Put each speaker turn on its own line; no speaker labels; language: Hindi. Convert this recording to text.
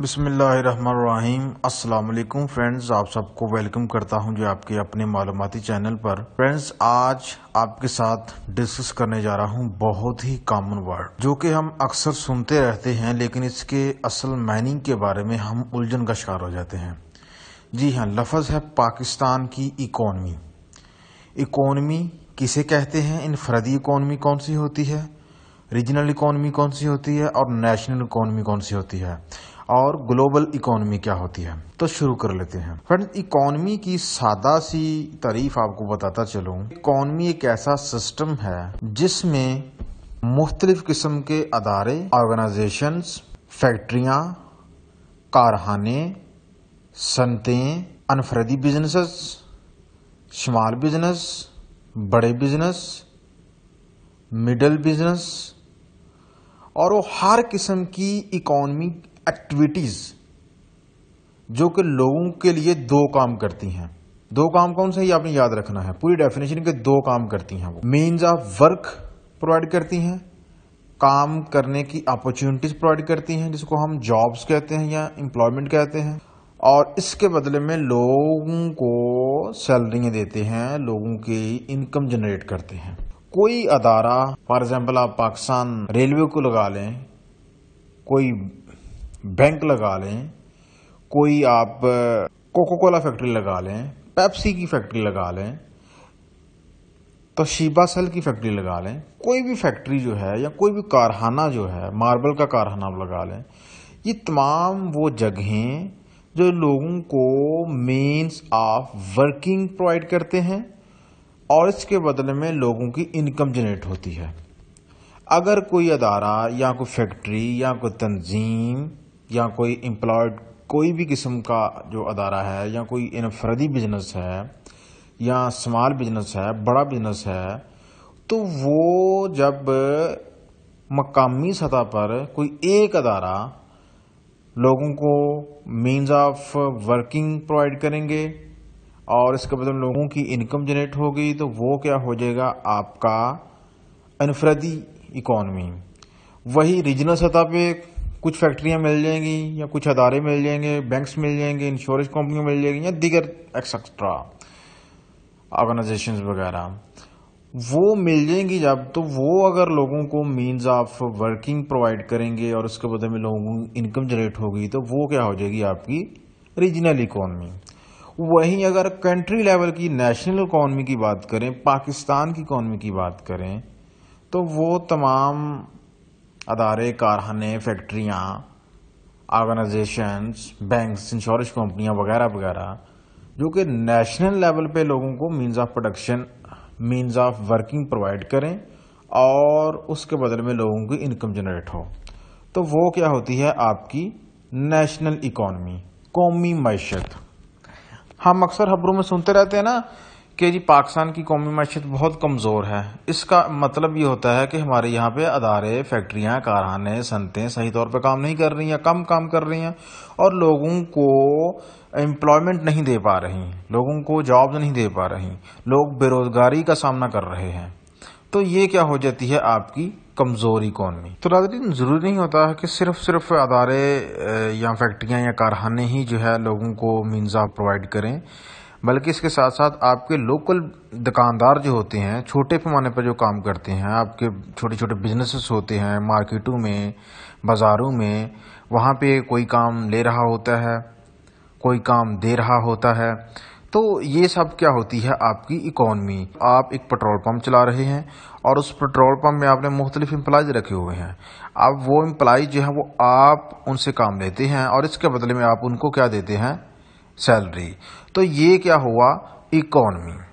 बिसमीम असलकुम फ्रेंड्स आप सबको वेलकम करता हूं जो आपके अपने मालूमती चैनल पर फ्रेंड्स आज आपके साथ डिस्कस करने जा रहा हूं बहुत ही कॉमन वर्ड जो कि हम अक्सर सुनते रहते हैं लेकिन इसके असल मीनिंग के बारे में हम उलझन का शिकार हो जाते हैं जी हाँ लफज है पाकिस्तान की इकोनमी इकोनमी किसे कहते हैं इनफरदी इकोनमी कौन सी होती है रीजनल इकोनॉमी कौन सी होती है और नेशनल इकोनॉमी कौन सी होती है और ग्लोबल इकोनॉमी क्या होती है तो शुरू कर लेते हैं फ्रेंड इकोनॉमी की सादा सी तारीफ आपको बताता चलूं इकोनॉमी एक ऐसा सिस्टम है जिसमें मुख्तलिफ किस्म के अदारे ऑर्गेनाइजेशन फैक्ट्रिया कारखाने संतें अनफरदी बिजनेस स्मॉल बिजनेस बड़े बिजनेस मिडल बिजनेस और वो हर किस्म की इकोनॉमी एक्टिविटीज जो कि लोगों के लिए दो काम करती हैं दो काम कौन सा ही आपने याद रखना है पूरी डेफिनेशन के दो काम करती हैं वो मीन्स ऑफ वर्क प्रोवाइड करती हैं काम करने की अपॉर्चुनिटीज प्रोवाइड करती हैं जिसको हम जॉब्स कहते हैं या एम्प्लॉयमेंट कहते हैं और इसके बदले में लोगों को सैलरियाँ देते हैं लोगों की इनकम जनरेट करते हैं कोई अदारा फॉर एग्जाम्पल आप पाकिस्तान रेलवे को लगा लें कोई बैंक लगा लें कोई आप कोको कोला फैक्ट्री लगा लें पेप्सी की फैक्ट्री लगा लें तो शिबा सेल की फैक्ट्री लगा लें कोई भी फैक्ट्री जो है या कोई भी कारखाना जो है मार्बल का कारखाना आप लगा लें ये तमाम वो जगहें जो लोगों को मीन्स ऑफ वर्किंग प्रोवाइड करते हैं और इसके बदले में लोगों की इनकम जनरेट होती है अगर कोई अदारा या कोई फैक्ट्री या कोई तंजीम या कोई एम्प्लॉयड कोई भी किस्म का जो अदारा है या कोई इनफरदी बिजनेस है या स्मॉल बिजनेस है बड़ा बिजनेस है तो वो जब मकामी सतह पर कोई एक अदारा लोगों को मीन्स ऑफ वर्किंग प्रोवाइड करेंगे और इसके बदले लोगों की इनकम जनरेट होगी तो वो क्या हो जाएगा आपका इनफरदी इकॉनमी वही रीजनल सतह पे कुछ फैक्ट्रियाँ मिल जाएंगी या कुछ अदारे मिल जाएंगे बैंक्स मिल जाएंगे इंश्योरेंस कंपनियाँ मिल जाएंगी या दीगर एक्सेट्रा ऑर्गेनाइजेशन वगैरह वो मिल जाएंगी जब तो वो अगर लोगों को मीन्स ऑफ वर्किंग प्रोवाइड करेंगे और उसके बदले में लोगों को इनकम जनरेट होगी तो वो क्या हो जाएगी आपकी रीजनल इकोनॉमी वहीं अगर कंट्री लेवल की नेशनल इकोनमी की बात करें पाकिस्तान की इकोनमी की बात करें तो वो तमाम अदारे कारखाने फैक्ट्रियाँ ऑर्गेनाइजेशंस बैंक्स इंश्योरेंस कंपनियाँ वगैरह वगैरह जो कि नेशनल लेवल पे लोगों को means of production means of working provide करें और उसके बदले में लोगों की इनकम जनरेट हो तो वो क्या होती है आपकी नेशनल इकोनमी कौमी मैशत हम अक्सर खबरों में सुनते रहते हैं ना कि जी पाकिस्तान की कौमी मैशत बहुत कमज़ोर है इसका मतलब ये होता है कि हमारे यहाँ पे अदारे फैक्ट्रियाँ कारखाने संतें सही तौर पे काम नहीं कर रही हैं कम काम कर रही हैं और लोगों को एम्प्लॉयमेंट नहीं दे पा रही लोगों को जॉब नहीं दे पा रही लोग बेरोज़गारी का सामना कर रहे हैं तो ये क्या हो जाती है आपकी कमज़ोर इकोनमी तो नाजरीन ज़रूरी नहीं होता है कि सिर्फ सिर्फ अदारे या फैक्ट्रियाँ या कारखाने ही जो है लोगों को मीनजा प्रोवाइड करें बल्कि इसके साथ साथ आपके लोकल दुकानदार जो होते हैं छोटे पैमाने पर जो काम करते हैं आपके छोटे छोटे बिजनेसेस होते हैं मार्केटों में बाज़ारों में वहाँ पे कोई काम ले रहा होता है कोई काम दे रहा होता है तो ये सब क्या होती है आपकी इकोनमी आप एक पेट्रोल पंप चला रहे हैं और उस पेट्रोल पंप में आपने मुख्तलिफ एम्प्लाइज रखे हुए हैं अब वो एम्प्लाइज जो है वो आप उनसे काम लेते हैं और इसके बदले में आप उनको क्या देते हैं सैलरी तो ये क्या हुआ इकोनमी